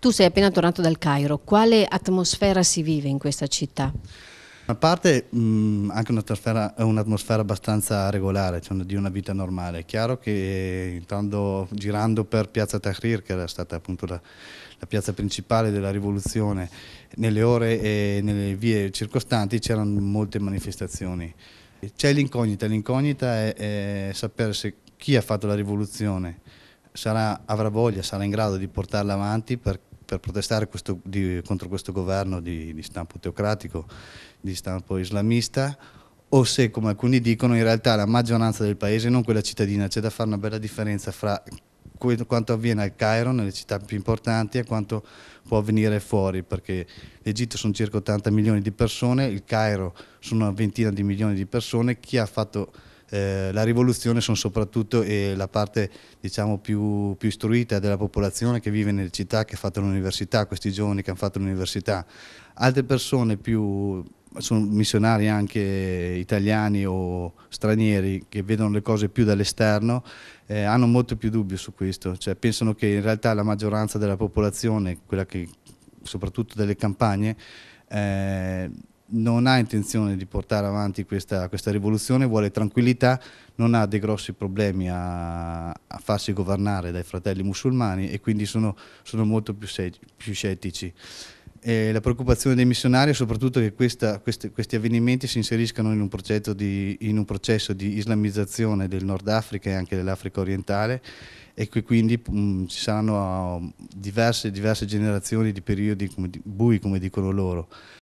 Tu sei appena tornato dal Cairo, quale atmosfera si vive in questa città? A parte mh, mm, anche un'atmosfera, un'atmosfera abbastanza regolare, cioè di una vita normale. È chiaro che entrando, girando per Piazza Tahrir, che era stata appunto la, la piazza principale della rivoluzione, nelle ore e nelle vie circostanti c'erano molte manifestazioni. C'è l'incognita, l'incognita è, è, sapere se chi ha fatto la rivoluzione sarà, avrà voglia, sarà in grado di portarla avanti per per protestare questo, di, contro questo governo di, di, stampo teocratico, di stampo islamista, o se, come alcuni dicono, in realtà la maggioranza del paese, non quella cittadina, c'è da fare una bella differenza fra quanto avviene al Cairo, nelle città più importanti, e quanto può avvenire fuori, perché l'Egitto sono circa 80 milioni di persone, il Cairo sono una ventina di milioni di persone, chi ha fatto eh, la rivoluzione sono soprattutto eh, la parte diciamo, più, più, istruita della popolazione che vive nelle città, che ha fatto l'università, questi giovani che hanno fatto l'università. Altre persone più sono missionari anche italiani o stranieri che vedono le cose più dall'esterno eh, hanno molto più dubbio su questo, cioè, pensano che in realtà la maggioranza della popolazione, quella che soprattutto delle campagne, eh, non ha intenzione di portare avanti questa, questa, rivoluzione, vuole tranquillità, non ha dei grossi problemi a, a farsi governare dai fratelli musulmani e quindi sono, sono molto più, se, più scettici. E la preoccupazione dei missionari è soprattutto che questa, questi, questi, avvenimenti si inseriscano in un, di, in un, processo di islamizzazione del Nord Africa e anche dell'Africa orientale e che quindi mh, ci saranno diverse, diverse generazioni di periodi come, bui, come dicono loro.